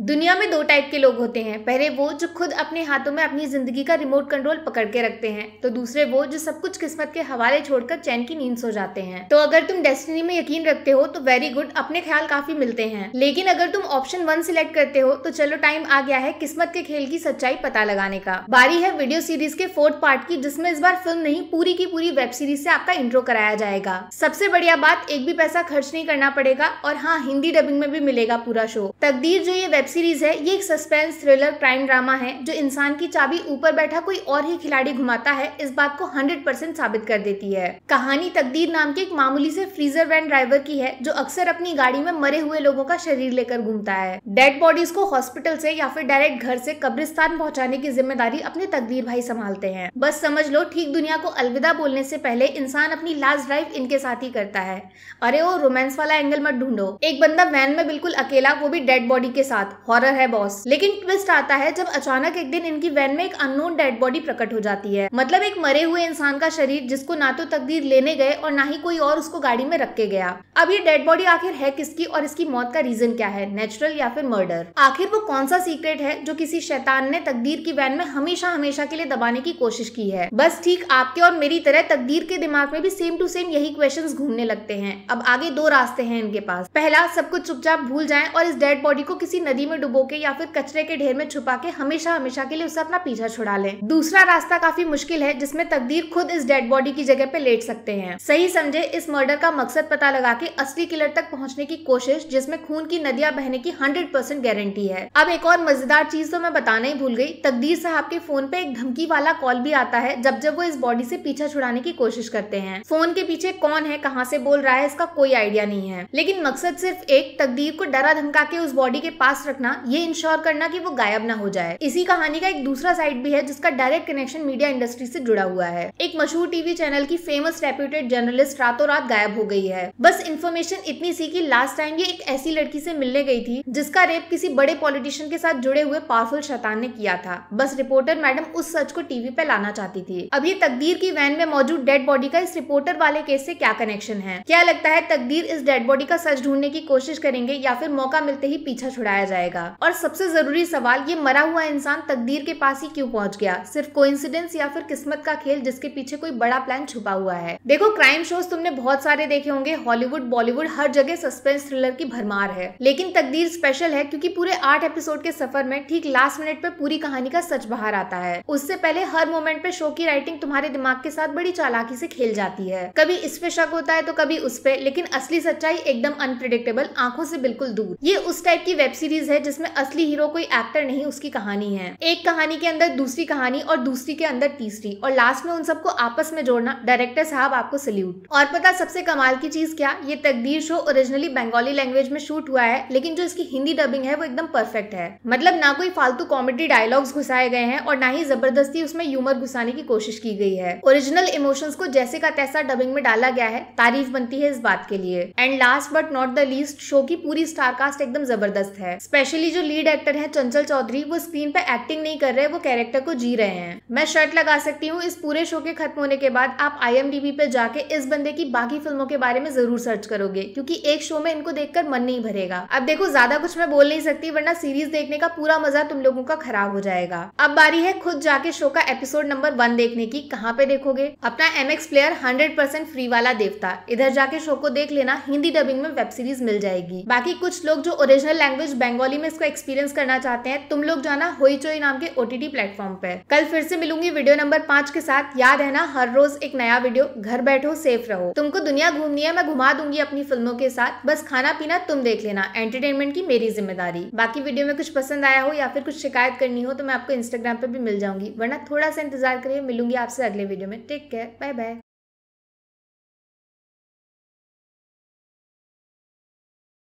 दुनिया में दो टाइप के लोग होते हैं पहले वो जो खुद अपने हाथों में अपनी ज़िंदगी का रिमोट कंट्रोल पकड़ के रखते हैं तो दूसरे वो जो सब कुछ किस्मत के हवाले छोड़कर चैन की नींद सो जाते हैं तो अगर तुम डेस्टिनी में यकीन रखते हो तो वेरी गुड अपने ख्याल काफी मिलते हैं लेकिन अगर तुम ऑप्शन वन सिलेक्ट करते हो तो चलो टाइम आ गया है किस्मत के खेल की सच्चाई पता लगाने का बारी है वीडियो सीरीज के फोर्थ पार्ट की जिसमें इस बार फिल्म नहीं पूरी की पूरी वेब सीरीज से आपका इंट्रो कराया जाएगा सबसे बढ़िया बात एक भी पैसा खर्च नहीं करना पड़ेगा और हाँ हिंदी डबिंग में भी मिलेगा पूरा शो तकदीर जो ये वेब सीरीज़ है ये एक सस्पेंस थ्रिलर क्राइम ड्रामा है जो इंसान की चाबी ऊपर बैठा कोई और ही खिलाड़ी घुमाता है इस बात को 100% साबित कर देती है कहानी तकदीर नाम के एक मामूली से फ्रीजर वैन ड्राइवर की है जो अक्सर अपनी गाड़ी में मरे हुए लोगों का शरीर लेकर घूमता है डेड बॉडीज को हॉस्पिटल से या फिर डायरेक्ट घर से कब्रिस्तान पहुंचाने की जिम्मेदारी अपने तकदीर भाई संभालते हैं बस समझ लो ठीक दुनिया को अलविदा बोलने से पहले इंसान अपनी लास्ट ड्राइव इनके साथ ही करता है अरे वो रोमांस वाला एंगल मत ढूंढो एक बंदा वैन में बिल्कुल अकेला वो भी डेड डेड बॉडी के साथ हॉरर है बॉस लेकिन ट्विस्ट आता है जब अचानक एक दिन इनकी वैन में एक अननोन डेड बॉडी प्रकट हो जाती है मतलब एक मरे हुए इंसान का शरीर जिसको ना तो तकदीर लेने गए और ना ही कोई और उसको गाड़ी में रख के गया अब ये डेड बॉडी आखिर है किसकी और इसकी मौत का रीजन क्या है नेचुरल या फिर मर्डर आखिर वो कौन सा सीक्रेट है जो किसी शैतान ने तकदीर की वैन में हमेशा हमेशा के लिए दबाने की कोशिश की है बस ठीक आपके और मेरी तरह तकदीर के दिमाग में भी सेम टू सेम यही क्वेश्चन घूमने लगते हैं अब आगे दो रास्ते हैं इनके पास पहला सब कुछ चुपचाप भूल जाए और इस डेड डेड बॉडी को किसी नदी में डुबो के या फिर कचरे के ढेर में छुपा के हमेशा हमेशा के लिए उसे अपना पीछा छुड़ा ले दूसरा रास्ता काफी मुश्किल है जिसमे तकदीर खुद इस डेड बॉडी की जगह पे लेट सकते हैं सही समझे इस मर्डर का मकसद पता लगा के असली किलर तक पहुँचने की कोशिश जिसमे खून की नदियाँ बहने की हंड्रेड परसेंट गारंटी है अब एक और मजेदार चीज तो मैं बताना ही भूल गई तकदीर साहब के फोन पे एक धमकी वाला कॉल भी आता है जब जब वो इस बॉडी से पीछा छुड़ाने की कोशिश करते हैं फोन के पीछे कौन है कहाँ से बोल रहा है इसका कोई आइडिया नहीं है लेकिन मकसद सिर्फ एक तकदीर को डरा धमका के उस बॉडी के पास रखना ये इंश्योर करना कि वो गायब ना हो जाए इसी कहानी का एक दूसरा साइड भी है जिसका डायरेक्ट कनेक्शन मीडिया इंडस्ट्री से जुड़ा हुआ है एक मशहूर टीवी चैनल की फेमस रेप्यूटेड जर्नलिस्ट रातों रात गायब हो गई है बस इन्फॉर्मेशन इतनी सी की लास्ट टाइम ये एक ऐसी लड़की से मिलने गई थी जिसका रेप किसी बड़े पॉलिटिशियन के साथ जुड़े हुए पावरफुल शैतान ने किया था बस रिपोर्टर मैडम उस सच को टीवी पे लाना चाहती थी अब ये तकदीर की वैन में मौजूद डेड बॉडी का इस रिपोर्टर वाले केस से क्या कनेक्शन है क्या लगता है तकदीर इस डेड बॉडी का सच ढूंढने की कोशिश करेंगे या फिर मौका मिलते ही भी पीछा छुड़ाया जाएगा और सबसे जरूरी सवाल ये मरा हुआ इंसान तकदीर के पास ही क्यों पहुंच गया सिर्फ कोइंसिडेंस या फिर किस्मत का खेल जिसके पीछे कोई बड़ा प्लान छुपा हुआ है देखो क्राइम शोज तुमने बहुत सारे देखे होंगे हॉलीवुड बॉलीवुड हर जगह सस्पेंस थ्रिलर की भरमार है लेकिन तकदीर स्पेशल है क्यूँकी पूरे आठ एपिसोड के सफर में ठीक लास्ट मिनट पे पूरी कहानी का सच बाहर आता है उससे पहले हर मोमेंट पे शो की राइटिंग तुम्हारे दिमाग के साथ बड़ी चालाकी से खेल जाती है कभी इस पे शक होता है तो कभी उस पे लेकिन असली सच्चाई एकदम अनप्रिडिक्टेबल आंखों से बिल्कुल दूर ये उस टाइप की वेब सीरीज है जिसमें असली हीरो कोई एक्टर नहीं उसकी कहानी है एक कहानी के अंदर दूसरी कहानी और दूसरी के अंदर तीसरी और लास्ट में उन सबको आपस में जोड़ना डायरेक्टर साहब आपको सल्यूट और पता सबसे कमाल की चीज क्या ये तकदीर शो ओरिजिनली बंगाली लैंग्वेज में शूट हुआ है लेकिन जो इसकी हिंदी डबिंग है वो एकदम परफेक्ट है मतलब ना कोई फालतू कॉमेडी डायलॉग्स घुसाए गए हैं और ना ही जबरदस्ती उसमें ह्यूमर घुसाने की कोशिश की गई है ओरिजिनल इमोशंस को जैसे का तैसा डबिंग में डाला गया है तारीफ बनती है इस बात के लिए and last but not the least show की पूरी स्टारकास्ट एकदम जबरदस्त है स्पेशली जो लीड एक्टर है चंचल चौधरी वो स्क्रीन पर एक्टिंग नहीं कर रहे वो कैरेक्टर को जी रहे हैं मैं शर्ट लगा सकती हूँ इस पूरे शो के खत्म होने के बाद आप आई पे जाके इस बंदे की बाकी फिल्मों के बारे में जरूर सर्च करोगे क्योंकि एक शो में इनको देखकर मन नहीं भरेगा अब देखो ज्यादा कुछ मैं बोल नहीं सकती वरना सीरीज देखने का पूरा मजा तुम लोगों का खराब हो जाएगा अब बारी है खुद जाके शो का एपिसोड नंबर वन देखने की कहाँ पे देखोगे अपना M player hundred percent free वाला देवता इधर जाके शो को देख लेना हिंदी डबिंग में वेब सीरीज मिल जाएगी बाकी कुछ लोग जो ओरिजिनल ओरिजिनल लैंग्वेज बंगाली में इसको एक्सपीरियंस करना चाहते हैं तुम लोग जाना होई चोई नाम के ओटीटी प्लेटफॉर्म पर कल फिर से मिलूंगी वीडियो नंबर पांच के साथ याद है ना हर रोज एक नया वीडियो घर बैठो सेफ रहो तुमको दुनिया घूमनी है मैं घुमा दूंगी अपनी फिल्मों के साथ बस खाना पीना तुम देख लेना एंटरटेनमेंट की मेरी जिम्मेदारी बाकी वीडियो में कुछ पसंद आया हो या फिर कुछ शिकायत करनी हो तो मैं आपको इंस्टाग्राम पर भी मिल जाऊंगी वरना थोड़ा सा इंतजार करिए मिलूंगी आपसे अगले वीडियो में टेक केयर बाय बाय